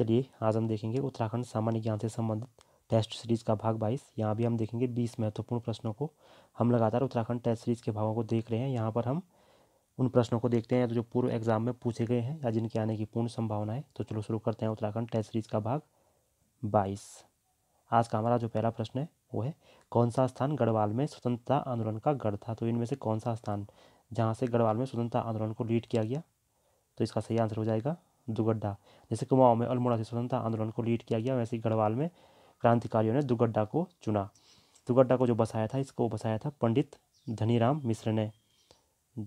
चलिए आज हम देखेंगे उत्तराखंड सामान्य ज्ञान से संबंधित टेस्ट सीरीज़ का भाग बाईस यहाँ भी हम देखेंगे बीस महत्वपूर्ण प्रश्नों को हम लगातार उत्तराखंड टेस्ट सीरीज़ के भागों को देख रहे हैं यहाँ पर हम उन प्रश्नों को देखते हैं जो पूर्व एग्जाम में पूछे गए हैं या जिनके आने की पूर्ण संभावना है तो चलो शुरू करते हैं उत्तराखंड टेस्ट सीरीज़ का भाग बाईस आज का हमारा जो पहला प्रश्न है वो है कौन सा स्थान गढ़वाल में स्वतंत्रता आंदोलन का गढ़ था तो इनमें से कौन सा स्थान जहाँ से गढ़वाल में स्वतंत्रता आंदोलन को लीड किया गया तो इसका सही आंसर हो जाएगा दुगड्डा जैसे कुमाऊं में अल्मोड़ा से स्वतंत्रता आंदोलन को लीड किया गया वैसे ही गढ़वाल में क्रांतिकारियों ने दुगड्डा को चुना दुगड्डा को जो बसाया था इसको बसाया था पंडित धनीराम मिश्र ने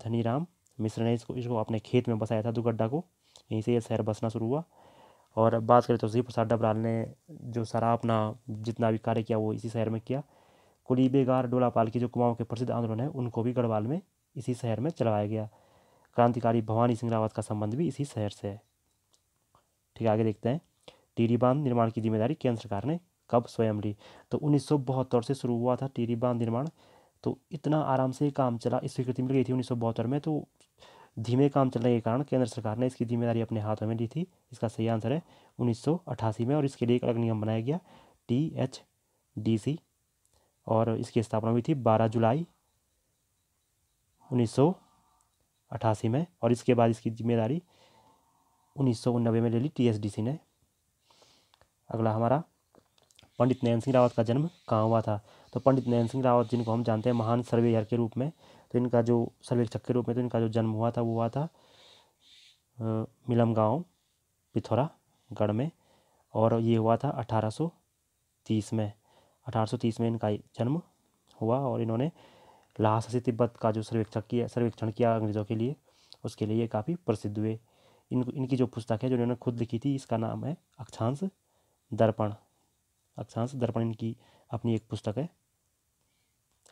धनीराम मिश्र ने इसको इसको अपने खेत में बसाया था दुगड्डा को यहीं से ये शहर बसना शुरू हुआ और बात करें तो श्री प्रसाद डबराल ने जो सारा अपना जितना भी कार्य किया वो इसी शहर में किया कुलीबेगार डोलापाल की जो कुमाऊँ के प्रसिद्ध आंदोलन है उनको भी गढ़वाल में इसी शहर में चलाया गया क्रांतिकारी भवानी सिंह रावत का संबंध भी इसी शहर से है ठीक है आगे देखते हैं टीरी बांध निर्माण की जिम्मेदारी केंद्र सरकार ने कब स्वयं ली तो उन्नीस से शुरू हुआ था टीरी बांध निर्माण तो इतना आराम से काम चला इस स्वीकृति मिल गई थी उन्नीस में तो धीमे काम चलने के कारण केंद्र सरकार ने इसकी जिम्मेदारी अपने हाथों में ली थी इसका सही आंसर है उन्नीस में और इसके लिए एक अलग नियम बनाया गया टी एच डी सी और इसकी स्थापना हुई थी 12 जुलाई उन्नीस में और इसके बाद इसकी जिम्मेदारी उन्नीस में ले ली टीएसडीसी ने अगला हमारा पंडित नयन सिंह रावत का जन्म कहाँ हुआ था तो पंडित नयन सिंह रावत जिनको हम जानते हैं महान सर्वेयर के रूप में तो इनका जो सर्वेक्षक के रूप में तो इनका जो जन्म हुआ था वो हुआ था मिलम गाँव पिथौरागढ़ में और ये हुआ था 1830 में 1830 में इनका जन्म हुआ और इन्होंने लाहा से तिब्बत का जो सर्वेक्षक किया सर्वेक्षण किया अंग्रेज़ों के लिए उसके लिए काफ़ी प्रसिद्ध हुए इन इनकी जो पुस्तक है जो इन्होंने खुद लिखी थी इसका नाम है अक्षांश दर्पण अक्षांश दर्पण इनकी अपनी एक पुस्तक है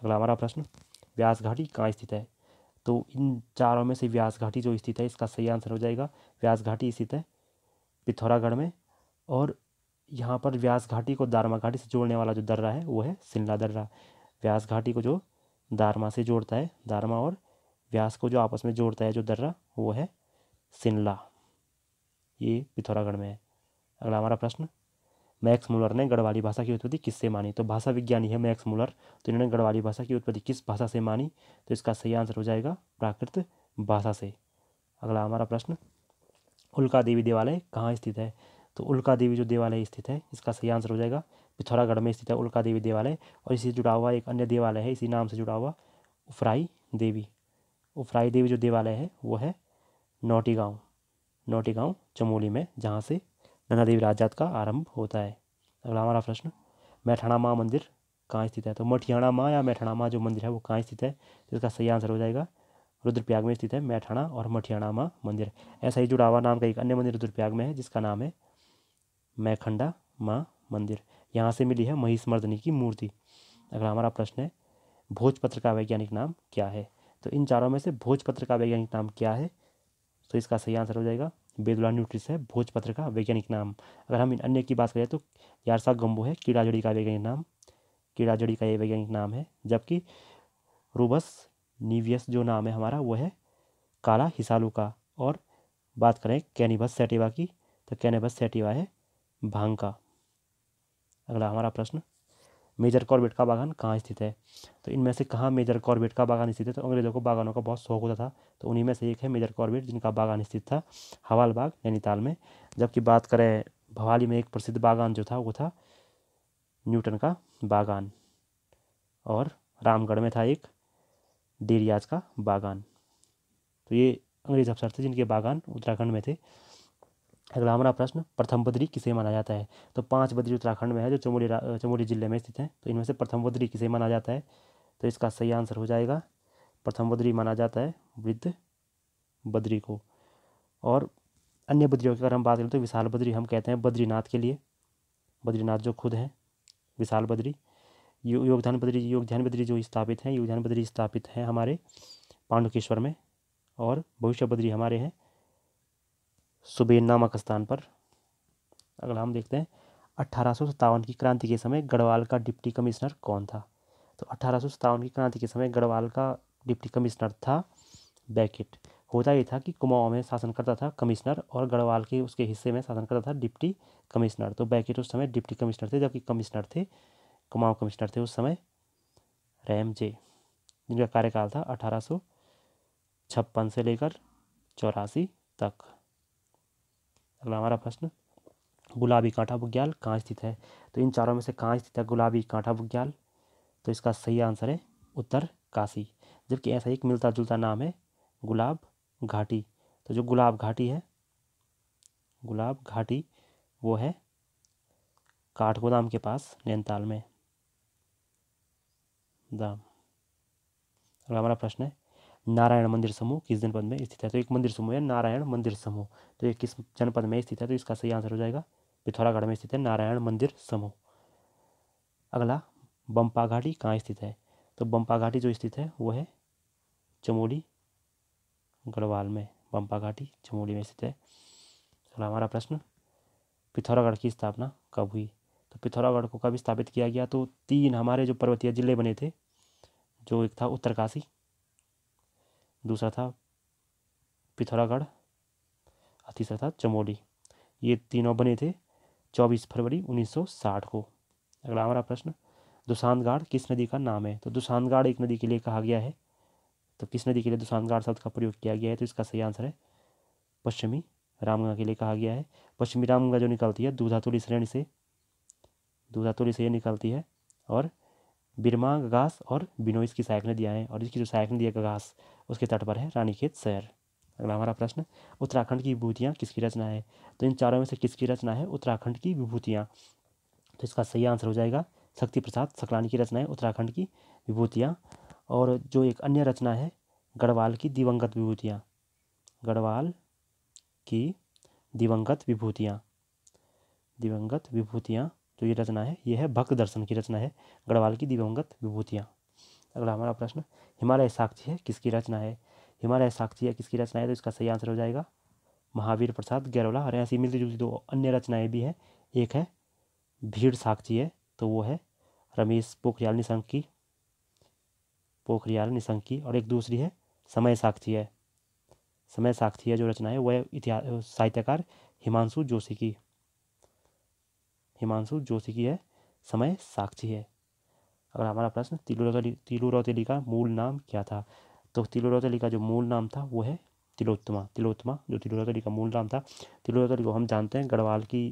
अगला हमारा प्रश्न व्यास घाटी कहाँ स्थित है तो इन चारों में से व्यास घाटी जो स्थित है इसका सही आंसर हो जाएगा व्यास घाटी स्थित है पिथौरागढ़ में और यहाँ पर व्यास घाटी को दारमा घाटी से जोड़ने वाला जो दर्रा है वो है शिमला दर्रा व्यास घाटी को जो दारमा से जोड़ता है दारमा और व्यास को जो आपस में जोड़ता है जो दर्रा वो है शिमला ये पिथौरागढ़ में है अगला हमारा प्रश्न मैक्स मूलर ने गढ़वाली भाषा की उत्पत्ति किससे मानी तो भाषा विज्ञानी है मैक्स मूलर तो इन्होंने गढ़वाली भाषा की उत्पत्ति किस भाषा से मानी तो इसका सही आंसर हो जाएगा प्राकृत भाषा से अगला हमारा प्रश्न उल्का देवी देवालय कहाँ स्थित है तो उल्का देवी जो देवालय स्थित है इसका सही आंसर हो जाएगा पिथौरागढ़ में स्थित है उल्का देवी देवालय और इसी जुड़ा हुआ एक अन्य देवालय है इसी नाम से जुड़ा हुआ उफराई देवी उफराई देवी जो देवालय है वो है नौटी गाँव नोटी गाँव चमोली में जहाँ से नंदा देवी राजात का आरंभ होता है अगला हमारा प्रश्न मैठाणा माँ मंदिर कहाँ स्थित है तो मठियाणा माँ या मैठाणा माँ जो मंदिर है वो कहाँ स्थित है तो इसका सही आंसर हो जाएगा रुद्रप्रयाग में स्थित है मैठाणा और मठियाणा माँ मंदिर ऐसा ही जुड़ावा नाम का एक अन्य मंदिर रुद्रप्रयाग में है जिसका नाम है मैखंडा माँ मंदिर यहाँ से मिली है महिष मर्दनी की मूर्ति अगला हमारा प्रश्न है भोजपत्र का वैज्ञानिक नाम क्या है तो इन चारों में से भोजपत्र का वैज्ञानिक नाम क्या है तो इसका सही आंसर हो जाएगा बेदुला न्यूट्रिस है भोजपत्र का वैज्ञानिक नाम अगर हम अन्य की बात करें तो यारसा गम्बो है कीड़ाजड़ी का वैज्ञानिक नाम कीड़ाजड़ी का ये वैज्ञानिक नाम है जबकि रूबस नीवियस जो नाम है हमारा वो है काला हिसालू का और बात करें कैनिबस सेटिवा की तो कैनिबस सेटिवा है भांग का अगला हमारा प्रश्न मेजर कॉर्बेट का बागान कहाँ स्थित है तो इनमें से कहाँ मेजर कॉर्बेट का बागान स्थित है तो अंग्रेजों को बागानों का बहुत शौक होता था तो उन्हीं में से एक है मेजर कॉर्बेट जिनका बागान स्थित था हवाल बाग नैनीताल में जबकि बात करें भवाली में एक प्रसिद्ध बागान जो था वो था न्यूटन का बागान और रामगढ़ में था एक डेरियाज का बागान तो ये अंग्रेज अफसर थे जिनके बागान उत्तराखंड में थे अगला हमारा प्रश्न प्रथम बद्री किसे माना जाता है तो पांच बद्री उत्तराखंड में है जो चमोली चमोली जिले में स्थित हैं तो इनमें से प्रथम बद्री किसे माना जाता है तो इसका सही आंसर हो जाएगा प्रथम बद्री माना जाता है वृद्ध बद्री को और अन्य बद्रियों की अगर हम बात करें तो विशाल बद्री हम कहते हैं बद्रीनाथ के लिए बद्रीनाथ जो खुद हैं विशाल बद्री यो, योगधान बद्री योगध्यान बद्री जो स्थापित हैं योगध्यान बद्री स्थापित हैं हमारे पांडुकेश्वर में और भविष्य बद्री हमारे हैं सुबेर नामक स्थान पर अगला हम देखते हैं अट्ठारह की क्रांति के समय गढ़वाल का डिप्टी कमिश्नर कौन था तो अट्ठारह की क्रांति के समय गढ़वाल का डिप्टी कमिश्नर था बैकेट होता ये था कि कुमाऊं में शासन करता था कमिश्नर और गढ़वाल के उसके हिस्से में शासन करता था डिप्टी कमिश्नर तो बैकेट उस समय डिप्टी कमिश्नर थे जबकि कमिश्नर थे कुमाऊं कमिश्नर थे उस समय रैम जे जिनका कार्यकाल था अठारह से लेकर चौरासी तक अगला हमारा प्रश्न गुलाबी कांठा बुग्याल कहाँ स्थित है तो इन चारों में से कहाँ स्थित है गुलाबी कांठा बुग्याल तो इसका सही आंसर है उत्तर काशी जबकि ऐसा एक मिलता जुलता नाम है गुलाब घाटी तो जो गुलाब घाटी है गुलाब घाटी वो है काठगोदाम के पास नैनीताल में दाम अगला हमारा प्रश्न है नारायण मंदिर समूह किस जनपद में स्थित है तो एक मंदिर समूह है नारायण मंदिर समूह तो ये किस जनपद में स्थित है तो इसका सही आंसर हो जाएगा पिथौरागढ़ में स्थित है नारायण मंदिर समूह अगला बम्पा घाटी कहाँ स्थित है तो बम्पा घाटी जो स्थित है वो है चमोली गढ़वाल में बम्पा घाटी चमोली में स्थित है अगला हमारा प्रश्न पिथौरागढ़ की स्थापना कब हुई तो पिथौरागढ़ को कब स्थापित किया गया तो तीन हमारे जो पर्वतीय ज़िले बने थे जो एक था उत्तरकाशी दूसरा था पिथौरागढ़ और तीसरा था चमोली ये तीनों बने थे 24 फरवरी 1960 को अगला हमारा प्रश्न दुशांतगाड़ किस नदी का नाम है तो दुशांतगाड़ एक नदी के लिए कहा गया है तो किस नदी के लिए दुशांतगाड़ शब्द का प्रयोग किया गया है तो इसका सही आंसर है पश्चिमी रामगंगा के लिए कहा गया है पश्चिमी रामगंगा जो निकलती है दूधातुली श्रेणी से दूधातुली से निकलती है और बिरमा घास और बिनोइस की सहायक नदियाँ हैं और इसकी जो सहायक नदी है घास उसके तट पर है रानीखेत शहर अगला हमारा प्रश्न उत्तराखंड की विभूतियाँ किसकी रचना है तो इन चारों में से किसकी रचना है उत्तराखंड की विभूतियाँ तो इसका सही आंसर हो जाएगा शक्ति प्रसाद सकलानी की रचना है उत्तराखंड की विभूतियाँ और जो एक अन्य रचना है गढ़वाल की दिवंगत विभूतियाँ गढ़वाल की दिवंगत विभूतियाँ दिवंगत विभूतियाँ जो ये रचना है ये है भक्त दर्शन की रचना है गढ़वाल की दिवंगत विभूतियाँ अगला हमारा प्रश्न हिमालय साक्षी है किसकी रचना है हिमालय साक्षी है किसकी रचना है तो इसका सही आंसर हो जाएगा महावीर प्रसाद गैरोला और ऐसी मिलती जुलती दो अन्य रचनाएं भी हैं एक है भीड़ साक्षी है तो वो है रमेश पोखरियाल निशंक की पोखरियाल निशंक की और एक दूसरी है समय साक्षी है समय साक्षी है जो रचना है वह इतिहास साहित्यकार हिमांशु जोशी की हिमांशु जोशी की है समय साक्षी है अगला हमारा प्रश्न तिलुरौतेली का मूल नाम क्या था तो तिलुरौतेली का जो मूल नाम था वो है तिलोत्तमा तिलोत्तमा जो तिलुरौतेली का मूल नाम था तिलुरौतेली को हम जानते हैं गढ़वाल की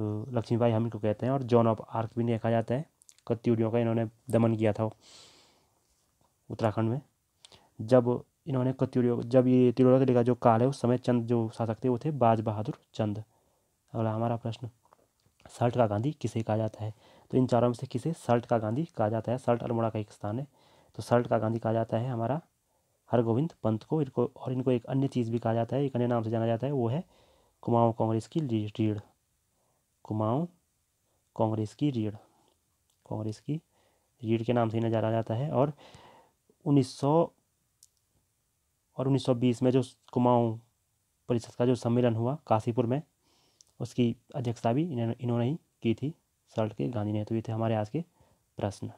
लक्ष्मीबाई हम इनको कहते हैं और जॉन ऑफ आर्क भी देखा जाता है कत्तियों का इन्होंने दमन किया था उत्तराखंड में जब इन्होंने कत्तियों जब ये तिलुरौतेली का जो काल है उस समय चंद जो शासक थे वो थे बाज बहादुर चंद अगला हमारा प्रश्न सल्ट का गांधी किसे कहा जाता है तो इन चारों में से किसे सल्ट का गांधी कहा जाता है सल्ट अल्मोड़ा का एक स्थान है तो सल्ट का गांधी कहा जाता है हमारा हरगोविंद पंत को इनको और इनको एक अन्य चीज़ भी कहा जाता है एक अन्य नाम से जाना जाता है वो है कुमाऊँ कांग्रेस की रीढ़ कुमाऊँ कांग्रेस की रीढ़ कांग्रेस की रीढ़ के नाम से इन्हें जाना जाता है और उन्नीस और उन्नीस में जो कुमाऊँ परिषद का जो सम्मेलन हुआ काशीपुर में उसकी अध्यक्षता भी इन्होंने ही की थी सर्ट के गांधी नेहरू तो ये थे हमारे आज के प्रश्न